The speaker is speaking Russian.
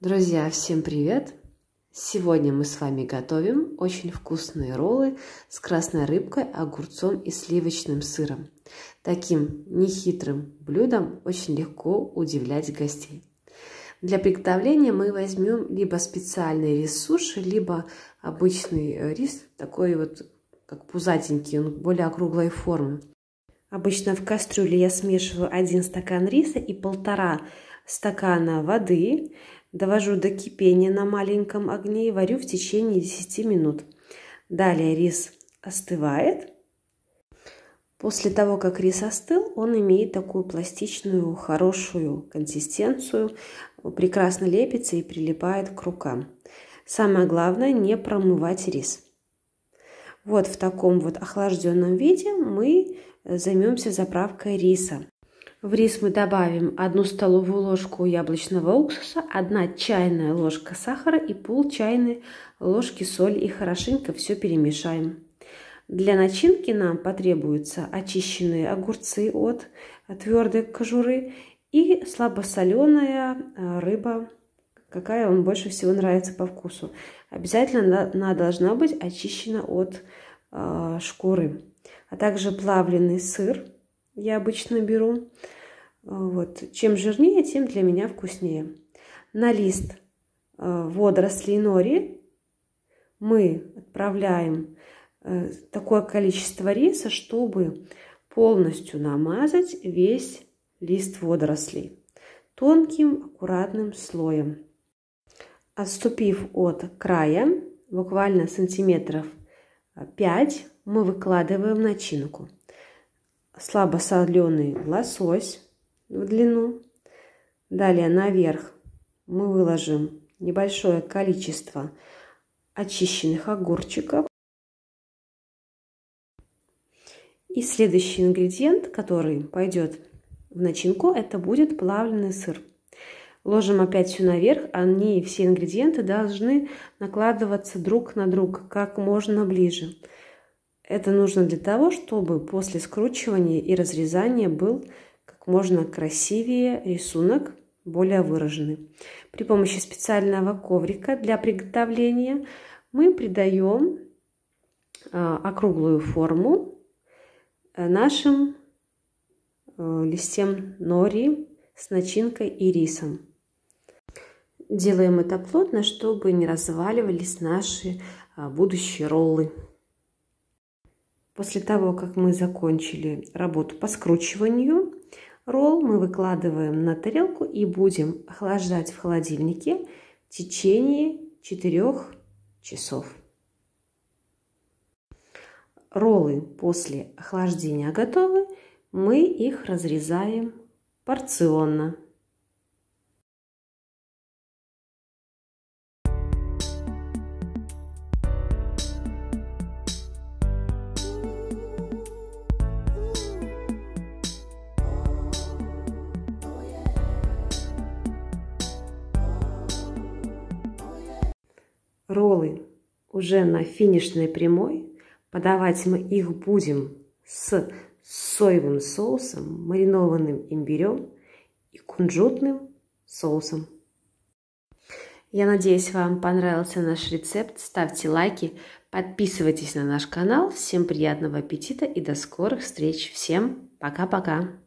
Друзья, всем привет! Сегодня мы с вами готовим очень вкусные роллы с красной рыбкой, огурцом и сливочным сыром. Таким нехитрым блюдом очень легко удивлять гостей. Для приготовления мы возьмем либо специальный рис суши, либо обычный э, рис, такой вот как пузатенький, он более округлой формы. Обычно в кастрюле я смешиваю один стакан риса и полтора стакана воды. Довожу до кипения на маленьком огне и варю в течение 10 минут. Далее рис остывает. После того, как рис остыл, он имеет такую пластичную, хорошую консистенцию, прекрасно лепится и прилипает к рукам. Самое главное не промывать рис. Вот в таком вот охлажденном виде мы займемся заправкой риса. В рис мы добавим 1 столовую ложку яблочного уксуса, 1 чайная ложка сахара и пол чайной ложки соли и хорошенько все перемешаем. Для начинки нам потребуются очищенные огурцы от твердой кожуры и слабосоленая э, рыба, какая вам больше всего нравится по вкусу. Обязательно она должна быть очищена от э, шкуры, а также плавленый сыр – я обычно беру. Вот. Чем жирнее, тем для меня вкуснее. На лист э, водорослей нори мы отправляем э, такое количество риса, чтобы полностью намазать весь лист водорослей тонким аккуратным слоем. Отступив от края, буквально сантиметров 5, э, мы выкладываем начинку слабосоленый лосось в длину. Далее наверх мы выложим небольшое количество очищенных огурчиков. И следующий ингредиент, который пойдет в начинку, это будет плавленый сыр. Ложим опять все наверх, они а все ингредиенты должны накладываться друг на друг, как можно ближе. Это нужно для того, чтобы после скручивания и разрезания был как можно красивее рисунок, более выраженный. При помощи специального коврика для приготовления мы придаем а, округлую форму э, нашим э, листьям нори с начинкой и рисом. Делаем это плотно, чтобы не разваливались наши а, будущие роллы. После того, как мы закончили работу по скручиванию ролл, мы выкладываем на тарелку и будем охлаждать в холодильнике в течение 4 часов. Роллы после охлаждения готовы. Мы их разрезаем порционно. роллы уже на финишной прямой. Подавать мы их будем с соевым соусом, маринованным имбирем и кунжутным соусом. Я надеюсь, вам понравился наш рецепт. Ставьте лайки, подписывайтесь на наш канал. Всем приятного аппетита и до скорых встреч. Всем пока-пока!